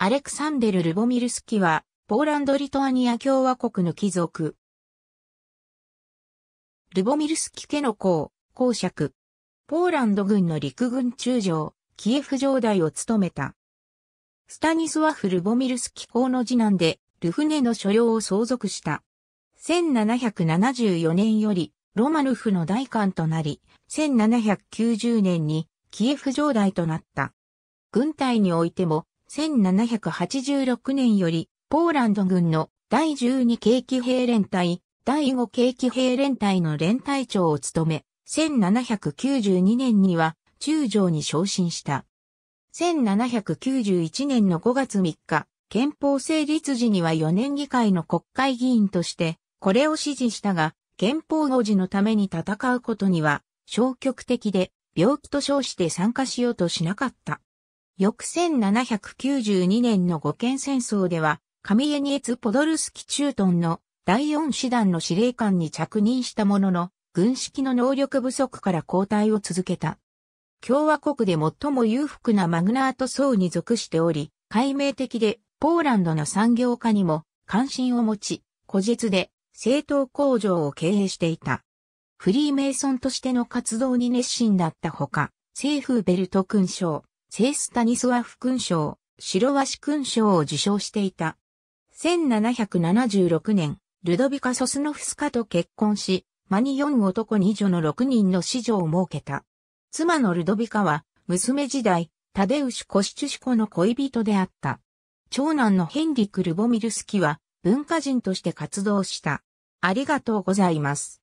アレクサンデル・ルボミルスキは、ポーランド・リトアニア共和国の貴族。ルボミルスキ家の公、公爵。ポーランド軍の陸軍中将、キエフ城代を務めた。スタニスワフ・ルボミルスキ公の次男で、ルフネの所領を相続した。1774年より、ロマルフの代官となり、1790年に、キエフ城代となった。軍隊においても、1786年より、ポーランド軍の第12軽気兵連隊、第5軽気兵連隊の連隊長を務め、1792年には中将に昇進した。1791年の5月3日、憲法成立時には4年議会の国会議員として、これを支持したが、憲法護持のために戦うことには、消極的で、病気と称して参加しようとしなかった。翌1792年の五軒戦争では、カミエニエツ・ポドルスキ駐屯の第4師団の司令官に着任したものの、軍式の能力不足から交代を続けた。共和国で最も裕福なマグナート層に属しており、解明的でポーランドの産業化にも関心を持ち、古実で政党工場を経営していた。フリーメイソンとしての活動に熱心だったほか、政府ベルト勲章、セースタニスワフ勲章、ワシ勲章を受章していた。1776年、ルドビカ・ソスノフスカと結婚し、間に4男2女の6人の子女を設けた。妻のルドビカは、娘時代、タデウシュ・コシチュシコの恋人であった。長男のヘンリク・ルボミルスキは、文化人として活動した。ありがとうございます。